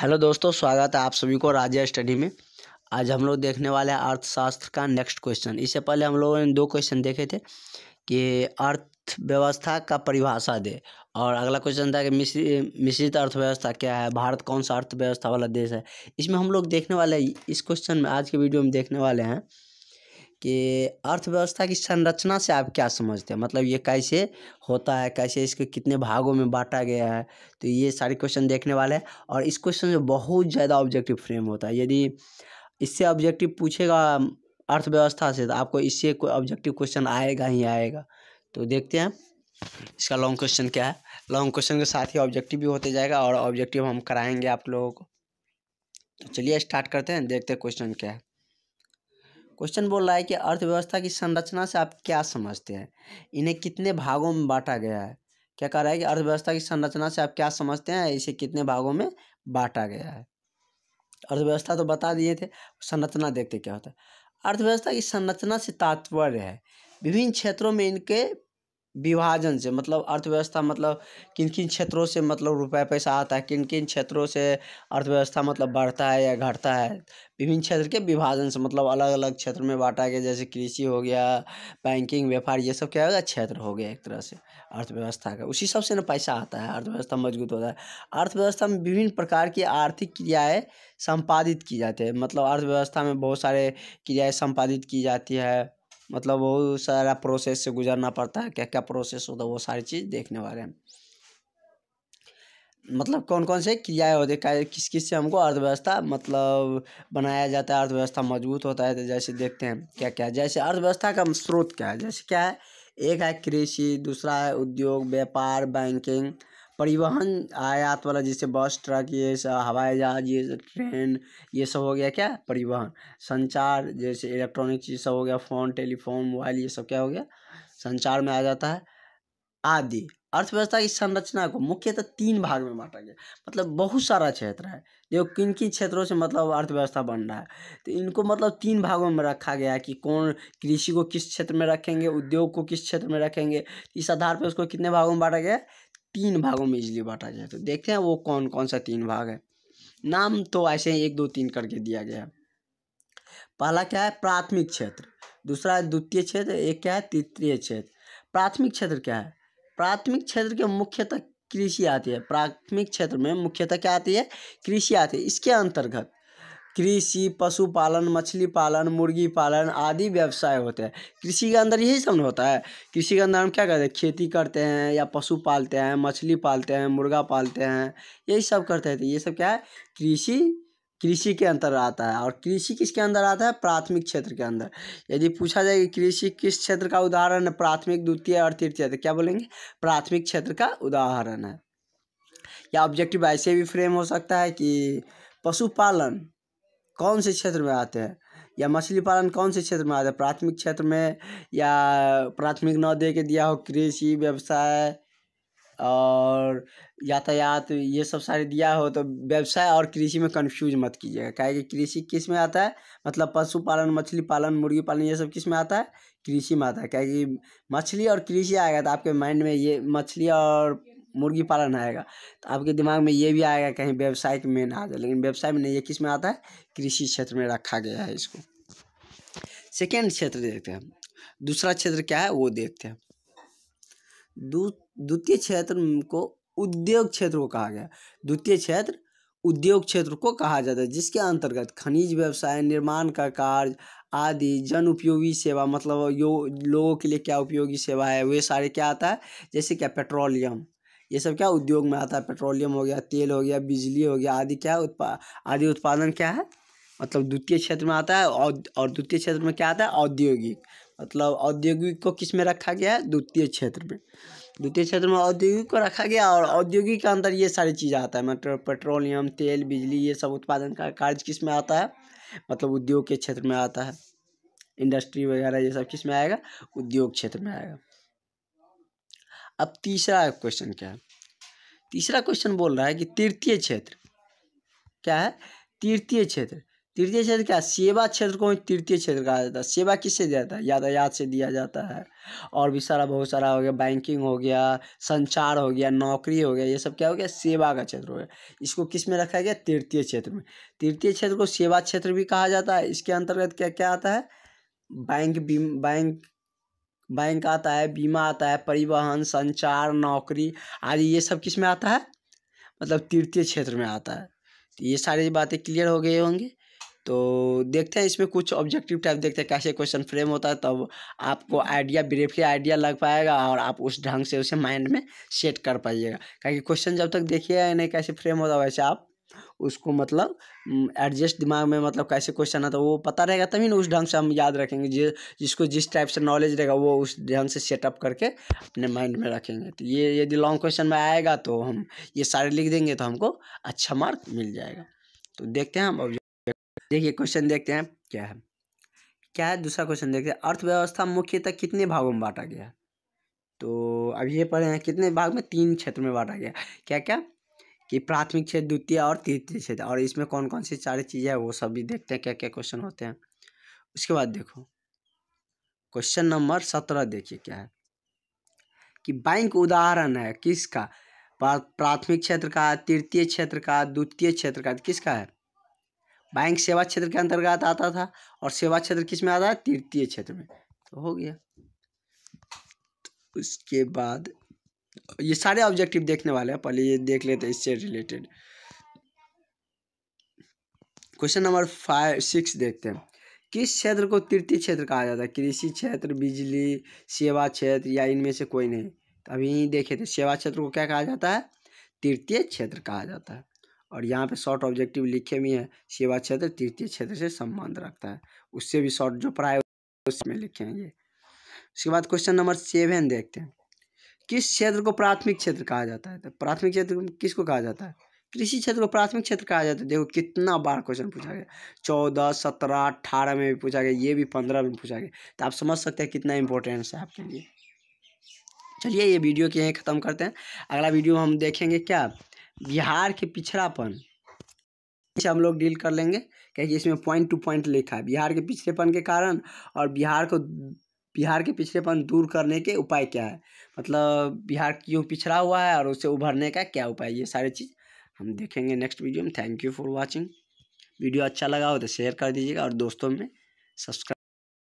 hello दोस्तों स्वागत है आप सभी को राज्य स्टडी में आज हम लोग देखने वाले हैं अर्थशास्त्र का नेक्स्ट क्वेश्चन इससे पहले हम लोगों ने दो क्वेश्चन देखे थे कि अर्थव्यवस्था का परिभाषा दे और अगला क्वेश्चन था कि मिश्रित अर्थव्यवस्था क्या है भारत कौन सा अर्थव्यवस्था वाला देश है इसमें हम लोग देखने वाले इस क्वेश्चन में आज के वीडियो में देखने वाले हैं कि अर्थव्यवस्था की संरचना से आप क्या समझते हैं मतलब ये कैसे होता है कैसे इसके कितने भागों में बांटा गया है तो ये सारे क्वेश्चन देखने वाले हैं और इस क्वेश्चन में बहुत ज़्यादा ऑब्जेक्टिव फ्रेम होता है यदि इससे ऑब्जेक्टिव पूछेगा अर्थव्यवस्था से तो आपको इससे कोई ऑब्जेक्टिव क्वेश्चन आएगा ही आएगा तो देखते हैं इसका लॉन्ग क्वेश्चन क्या है लॉन्ग क्वेश्चन के साथ ही ऑब्जेक्टिव भी होते जाएगा और ऑब्जेक्टिव हम कराएंगे आप लोगों को तो चलिए स्टार्ट करते हैं देखते हैं क्वेश्चन क्या है क्वेश्चन बोल रहा है कि अर्थव्यवस्था की संरचना से आप क्या समझते हैं इन्हें कितने भागों में बांटा गया है क्या कह रहा है कि अर्थव्यवस्था की संरचना से आप क्या समझते हैं इसे कितने भागों में बांटा गया है अर्थव्यवस्था तो बता दिए थे संरचना देखते क्या होता है अर्थव्यवस्था की संरचना से तात्पर्य है विभिन्न क्षेत्रों में इनके विभाजन से मतलब अर्थव्यवस्था मतलब किन किन क्षेत्रों से मतलब रुपये पैसा आता है किन किन क्षेत्रों से अर्थव्यवस्था मतलब बढ़ता है या घटता है विभिन्न क्षेत्र के विभाजन से मतलब अलग अलग क्षेत्र में बांटा गया जैसे कृषि हो गया बैंकिंग व्यापार ये सब क्या होगा क्षेत्र हो गया एक तरह से अर्थव्यवस्था का उसी सबसे ना पैसा आता है अर्थव्यवस्था मजबूत होता है अर्थव्यवस्था में विभिन्न प्रकार की आर्थिक क्रियाएँ संपादित की जाती है मतलब अर्थव्यवस्था में बहुत सारे क्रियाएँ संपादित की जाती है मतलब वो सारा प्रोसेस से गुजरना पड़ता है क्या क्या प्रोसेस होता है वो सारी चीज़ देखने वाले हैं मतलब कौन कौन से क्रियाएँ होते हैं किस किस से हमको अर्थव्यवस्था मतलब बनाया जाता है अर्थव्यवस्था मजबूत होता है तो जैसे देखते हैं क्या क्या जैसे अर्थव्यवस्था का स्रोत क्या है जैसे क्या है एक है कृषि दूसरा है उद्योग व्यापार बैंकिंग परिवहन आयात वाला जैसे बस ट्रक ये सब हवाई जहाज ये ट्रेन ये सब हो गया क्या परिवहन संचार जैसे इलेक्ट्रॉनिक चीज़ सब हो गया फ़ोन टेलीफोन मोबाइल ये सब क्या हो गया संचार में आ जाता है आदि अर्थव्यवस्था की संरचना को मुख्यतः तीन भाग में बांटा गया मतलब बहुत सारा क्षेत्र है जो किन किन क्षेत्रों से मतलब अर्थव्यवस्था बन रहा है तो इनको मतलब तीन भागों में रखा गया है कि कौन कृषि को किस क्षेत्र में रखेंगे उद्योग को किस क्षेत्र में रखेंगे इस आधार पर उसको कितने भागों में बांटा गया तीन भागों में इजली बांटा गया तो देखते हैं वो कौन कौन सा तीन भाग है नाम तो ऐसे ही एक दो तीन करके दिया गया है पहला क्या है प्राथमिक क्षेत्र दूसरा द्वितीय क्षेत्र एक क्या है तृतीय क्षेत्र प्राथमिक क्षेत्र क्या है प्राथमिक क्षेत्र के मुख्यतः कृषि आती है प्राथमिक क्षेत्र में मुख्यतः क्या आती है कृषि आती है इसके अंतर्गत कृषि पशुपालन मछली पालन मुर्गी पालन आदि व्यवसाय होते हैं कृषि के अंदर यही सब होता है कृषि के अंदर हम क्या करते हैं खेती करते हैं या पशु पालते हैं मछली पालते हैं मुर्गा पालते हैं यही सब करते हैं ये सब क्या है कृषि कृषि के अंदर आता है और कृषि किसके अंदर आता है प्राथमिक क्षेत्र के अंदर यदि पूछा जाए कि कृषि किस क्षेत्र का उदाहरण है प्राथमिक द्वितीय और तृतीय तो क्या बोलेंगे प्राथमिक क्षेत्र का उदाहरण है या ऑब्जेक्टिव ऐसे भी फ्रेम हो सकता है कि पशुपालन कौन से क्षेत्र में आते हैं या मछली पालन कौन से क्षेत्र में आते हैं प्राथमिक क्षेत्र में या प्राथमिक नौ दे के दिया हो कृषि व्यवसाय और यातायात ये सब सारे दिया हो तो व्यवसाय और कृषि में कंफ्यूज मत कीजिएगा क्या कि कृषि किस में आता है मतलब पशुपालन मछली पालन मुर्गी पालन ये सब किस में आता है कृषि में आता है क्या कि मछली और कृषि आएगा तो आपके माइंड में ये मछली और मुर्गी पालन आएगा तो आपके दिमाग में ये भी आएगा कहीं व्यवसाय में ना आ जाए लेकिन व्यवसाय में नहीं ये किस में आता है कृषि क्षेत्र में रखा गया है इसको सेकेंड क्षेत्र देखते हैं दूसरा क्षेत्र क्या है वो देखते हैं द्वितीय दु, क्षेत्र को उद्योग क्षेत्र को कहा गया द्वितीय क्षेत्र उद्योग क्षेत्र को कहा जाता है जिसके अंतर्गत खनिज व्यवसाय निर्माण का कार्य आदि जन उपयोगी सेवा मतलब यो लोगों के लिए क्या उपयोगी सेवा है वे सारे क्या आता है जैसे क्या पेट्रोलियम ये सब क्या उद्योग में आता है पेट्रोलियम हो गया तेल हो गया बिजली हो गया आदि क्या उत्पा आदि उत्पादन क्या है मतलब द्वितीय क्षेत्र में आता है और और द्वितीय क्षेत्र में क्या आता है औद्योगिक मतलब औद्योगिक को किस में रखा गया है द्वितीय क्षेत्र में द्वितीय क्षेत्र में औद्योगिक को रखा गया और औद्योगिक के अंदर ये सारी चीज़ आता है मतलब पेट्रोलियम तेल बिजली ये सब उत्पादन का कार्य किस में आता है मतलब उद्योग के क्षेत्र में आता है इंडस्ट्री वगैरह ये सब किस में आएगा उद्योग क्षेत्र में आएगा अब तीसरा क्वेश्चन क्या है तीसरा क्वेश्चन बोल रहा है कि तृतीय क्षेत्र क्या है तृतीय क्षेत्र तृतीय क्षेत्र क्या सेवा क्षेत्र को तृतीय क्षेत्र कहा जाता है सेवा किससे दिया जाता है यातायात से दिया जाता है और भी सारा बहुत सारा हो गया बैंकिंग हो गया संचार हो गया नौकरी हो गया ये सब क्या हो गया सेवा का क्षेत्र हो गया इसको किस में रखा गया तृतीय क्षेत्र में तृतीय क्षेत्र को सेवा क्षेत्र भी कहा जाता है इसके अंतर्गत क्या क्या आता है बैंक बैंक बैंक आता है बीमा आता है परिवहन संचार नौकरी आदि ये सब किस में आता है मतलब तृतीय क्षेत्र में आता है तो ये सारी बातें क्लियर हो गई होंगी तो देखते हैं इसमें कुछ ऑब्जेक्टिव टाइप देखते हैं कैसे क्वेश्चन फ्रेम होता है तब आपको आइडिया ब्रीफली आइडिया लग पाएगा और आप उस ढंग से उसे माइंड में सेट कर पाइएगा क्योंकि क्वेश्चन जब तक देखिएगा नहीं कैसे फ्रेम होता वैसे आप उसको मतलब एडजस्ट दिमाग में मतलब कैसे क्वेश्चन आता है वो पता रहेगा तभी ना उस ढंग से हम याद रखेंगे जि, जिसको जिस टाइप से नॉलेज रहेगा वो उस ढंग से सेटअप करके अपने माइंड में रखेंगे तो ये यदि लॉन्ग क्वेश्चन में आएगा तो हम ये सारे लिख देंगे तो हमको अच्छा मार्क मिल जाएगा तो देखते हैं हम अब देखिए क्वेश्चन देखते हैं क्या है क्या है दूसरा क्वेश्चन देखते हैं अर्थव्यवस्था मुख्यतः कितने भागों में बांटा गया तो अब ये पढ़े हैं कितने भाग में तीन क्षेत्र में बांटा गया क्या क्या कि प्राथमिक छेद द्वितीय और तृतीय छेद और इसमें कौन कौन सी सारी चीज़ें हैं वो सब भी देखते हैं क्या क्या क्वेश्चन होते हैं उसके बाद देखो क्वेश्चन नंबर सत्रह देखिए क्या है कि बैंक उदाहरण है किसका प्राथमिक क्षेत्र का तृतीय क्षेत्र का द्वितीय क्षेत्र का किसका है बैंक सेवा क्षेत्र के अंतर्गत आता था और सेवा क्षेत्र किस में आता है तृतीय क्षेत्र में तो हो गया तो उसके बाद ये सारे ऑब्जेक्टिव देखने वाले हैं पहले ये देख लेते हैं इससे related question number five six देखते हैं किस क्षेत्र को तृतीय क्षेत्र कहा जाता है कृषि क्षेत्र बिजली सेवा क्षेत्र या इनमें से कोई नहीं तो अभी देखे थे तो सेवा क्षेत्र को क्या कहा जाता है तृतीय क्षेत्र कहा जाता है और यहाँ पे शॉर्ट ऑब्जेक्टिव लिखे भी हैं सेवा क्षेत्र तृतीय क्षेत्र से संबंध रखता है उससे भी शॉर्ट जो प्राय उसमें लिखे हैं ये उसके बाद क्वेश्चन नंबर सेवन देखते हैं किस क्षेत्र को प्राथमिक क्षेत्र कहा जाता है तो प्राथमिक क्षेत्र किसको कहा जाता है कृषि क्षेत्र को प्राथमिक क्षेत्र कहा जाता है देखो कितना बार क्वेश्चन पूछा गया चौदह सत्रह अठारह में भी पूछा गया ये भी पंद्रह में पूछा गया तो आप समझ सकते हैं कितना इंपॉर्टेंस है आपके लिए चलिए ये वीडियो के यहीं ख़त्म करते हैं अगला वीडियो हम देखेंगे क्या बिहार के पिछड़ापन से हम लोग डील कर लेंगे क्योंकि इसमें पॉइंट टू पॉइंट लिखा है बिहार के पिछड़ेपन के कारण और बिहार को बिहार के पिछड़ेपन दूर करने के उपाय क्या है मतलब बिहार क्यों पिछड़ा हुआ है और उसे उभरने का क्या उपाय ये सारी चीज़ हम देखेंगे नेक्स्ट वीडियो में thank you for watching video अच्छा लगा हो तो शेयर कर दीजिएगा और दोस्तों में सब्सक्राइब